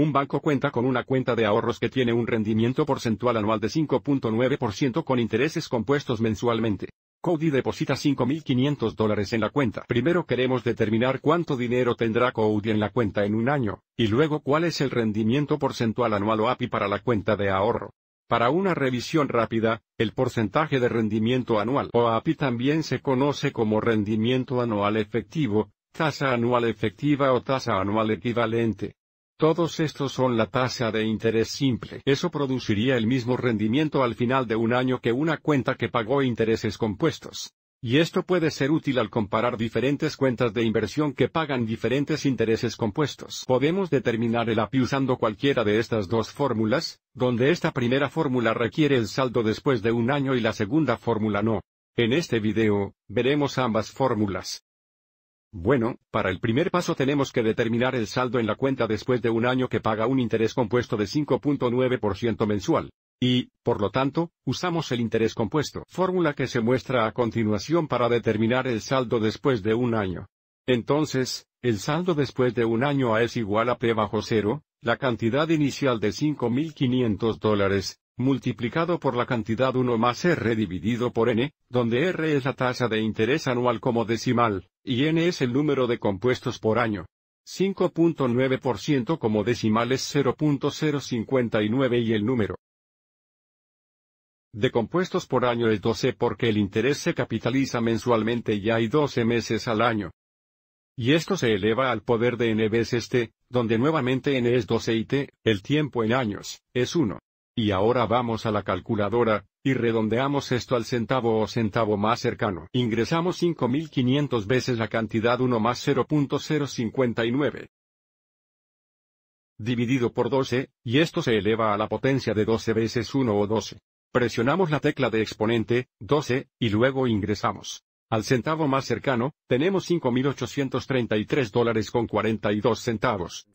Un banco cuenta con una cuenta de ahorros que tiene un rendimiento porcentual anual de 5.9% con intereses compuestos mensualmente. Cody deposita 5.500 dólares en la cuenta. Primero queremos determinar cuánto dinero tendrá Cody en la cuenta en un año, y luego cuál es el rendimiento porcentual anual o API para la cuenta de ahorro. Para una revisión rápida, el porcentaje de rendimiento anual o API también se conoce como rendimiento anual efectivo, tasa anual efectiva o tasa anual equivalente. Todos estos son la tasa de interés simple. Eso produciría el mismo rendimiento al final de un año que una cuenta que pagó intereses compuestos. Y esto puede ser útil al comparar diferentes cuentas de inversión que pagan diferentes intereses compuestos. Podemos determinar el API usando cualquiera de estas dos fórmulas, donde esta primera fórmula requiere el saldo después de un año y la segunda fórmula no. En este video, veremos ambas fórmulas. Bueno, para el primer paso tenemos que determinar el saldo en la cuenta después de un año que paga un interés compuesto de 5.9% mensual. Y, por lo tanto, usamos el interés compuesto, fórmula que se muestra a continuación para determinar el saldo después de un año. Entonces, el saldo después de un año A es igual a P bajo cero, la cantidad inicial de 5.500 dólares, multiplicado por la cantidad 1 más r dividido por n, donde r es la tasa de interés anual como decimal, y n es el número de compuestos por año. 5.9% como decimal es 0.059 y el número de compuestos por año es 12 porque el interés se capitaliza mensualmente y hay 12 meses al año. Y esto se eleva al poder de n veces t, donde nuevamente n es 12 y t, el tiempo en años, es 1. Y ahora vamos a la calculadora, y redondeamos esto al centavo o centavo más cercano. Ingresamos 5500 veces la cantidad 1 más 0.059 dividido por 12, y esto se eleva a la potencia de 12 veces 1 o 12. Presionamos la tecla de exponente, 12, y luego ingresamos. Al centavo más cercano, tenemos 5.833 dólares con 42 centavos.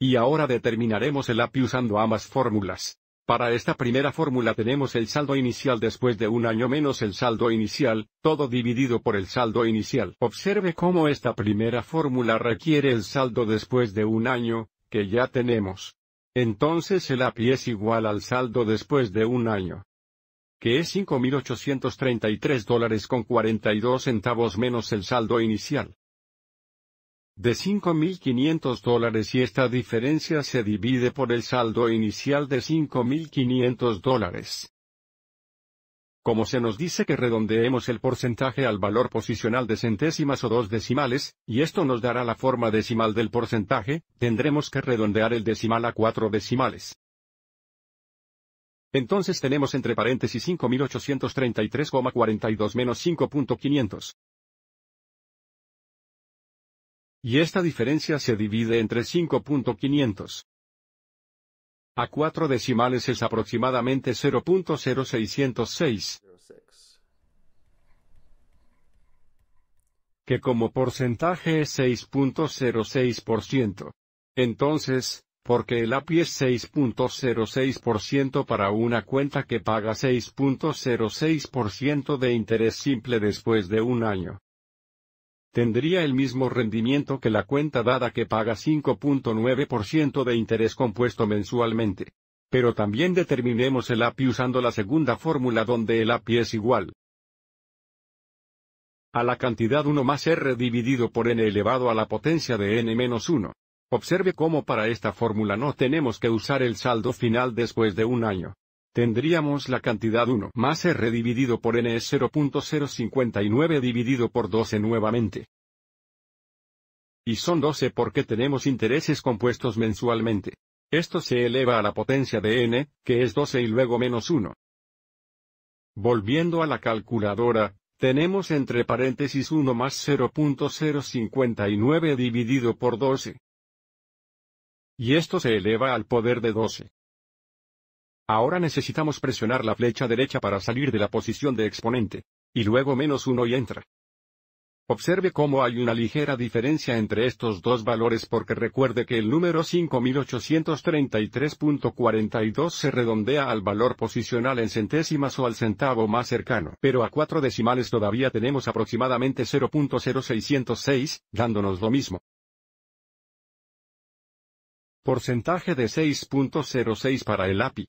Y ahora determinaremos el API usando ambas fórmulas. Para esta primera fórmula tenemos el saldo inicial después de un año menos el saldo inicial, todo dividido por el saldo inicial. Observe cómo esta primera fórmula requiere el saldo después de un año, que ya tenemos. Entonces el API es igual al saldo después de un año que es 5.833 dólares con 42 centavos menos el saldo inicial de 5.500 dólares y esta diferencia se divide por el saldo inicial de 5.500 dólares. Como se nos dice que redondeemos el porcentaje al valor posicional de centésimas o dos decimales, y esto nos dará la forma decimal del porcentaje, tendremos que redondear el decimal a cuatro decimales. Entonces tenemos entre paréntesis 5833,42 menos 5.500 y esta diferencia se divide entre 5.500. A 4 decimales es aproximadamente 0.0606, que como porcentaje es 6.06%. Entonces, porque el API es 6.06% para una cuenta que paga 6.06% de interés simple después de un año tendría el mismo rendimiento que la cuenta dada que paga 5.9% de interés compuesto mensualmente. Pero también determinemos el API usando la segunda fórmula donde el API es igual a la cantidad 1 más r dividido por n elevado a la potencia de n menos 1. Observe cómo para esta fórmula no tenemos que usar el saldo final después de un año tendríamos la cantidad 1 más R dividido por N es 0.059 dividido por 12 nuevamente. Y son 12 porque tenemos intereses compuestos mensualmente. Esto se eleva a la potencia de N, que es 12 y luego menos 1. Volviendo a la calculadora, tenemos entre paréntesis 1 más 0.059 dividido por 12. Y esto se eleva al poder de 12. Ahora necesitamos presionar la flecha derecha para salir de la posición de exponente. Y luego menos 1 y entra. Observe cómo hay una ligera diferencia entre estos dos valores porque recuerde que el número 5833.42 se redondea al valor posicional en centésimas o al centavo más cercano, pero a cuatro decimales todavía tenemos aproximadamente 0.0606, dándonos lo mismo. Porcentaje de 6.06 para el API.